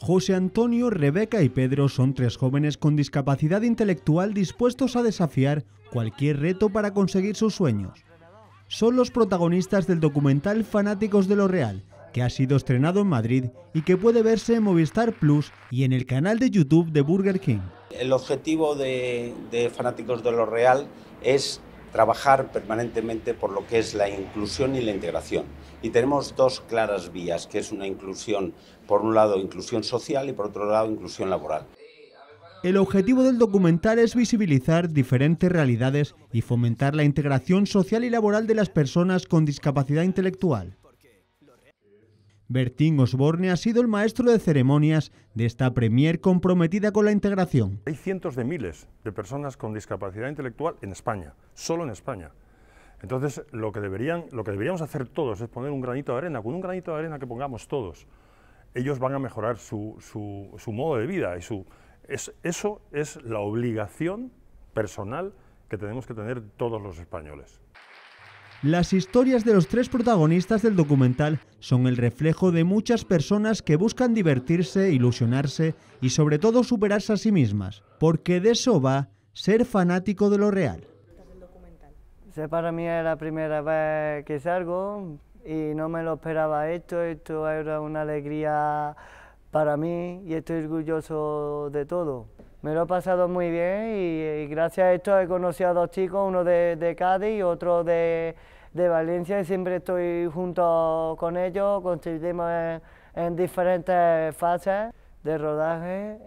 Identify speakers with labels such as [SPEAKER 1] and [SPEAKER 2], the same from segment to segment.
[SPEAKER 1] José Antonio, Rebeca y Pedro son tres jóvenes con discapacidad intelectual dispuestos a desafiar cualquier reto para conseguir sus sueños. Son los protagonistas del documental Fanáticos de lo Real, que ha sido estrenado en Madrid y que puede verse en Movistar Plus y en el canal de YouTube de Burger King.
[SPEAKER 2] El objetivo de, Fanáticos de lo Real es trabajar permanentemente por lo que es la inclusión y la integración. Y tenemos dos claras vías, que es una inclusión, por un lado, inclusión social y por otro lado, inclusión laboral.
[SPEAKER 1] El objetivo del documental es visibilizar diferentes realidades y fomentar la integración social y laboral de las personas con discapacidad intelectual. Bertín Osborne ha sido el maestro de ceremonias de esta premier comprometida con la integración.
[SPEAKER 3] Hay cientos de miles de personas con discapacidad intelectual en España, solo en España. Entonces, lo que, deberían, lo que deberíamos hacer todos es poner un granito de arena, con un granito de arena que pongamos todos, ellos van a mejorar su, modo de vida. Y su, eso es la obligación personal que tenemos que tener todos los españoles.
[SPEAKER 1] Las historias de los tres protagonistas del documental son el reflejo de muchas personas que buscan divertirse, ilusionarse y sobre todo superarse a sí mismas, porque de eso va ser fanático de lo real.
[SPEAKER 4] para mí es la primera vez que salgo y no me lo esperaba esto, esto era una alegría para mí y estoy orgulloso de todo me lo he pasado muy bien y, gracias a esto he conocido a dos chicos, uno de, Cádiz y otro de, Valencia y siempre estoy junto con ellos, ...construimos en, en diferentes fases de rodaje.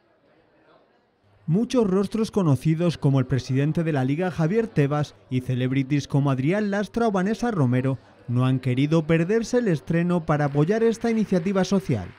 [SPEAKER 4] Muchos
[SPEAKER 1] rostros conocidos como el presidente de la Liga Javier Tebas y celebrities como Adrián Lastra o Vanessa Romero no han querido perderse el estreno para apoyar esta iniciativa social.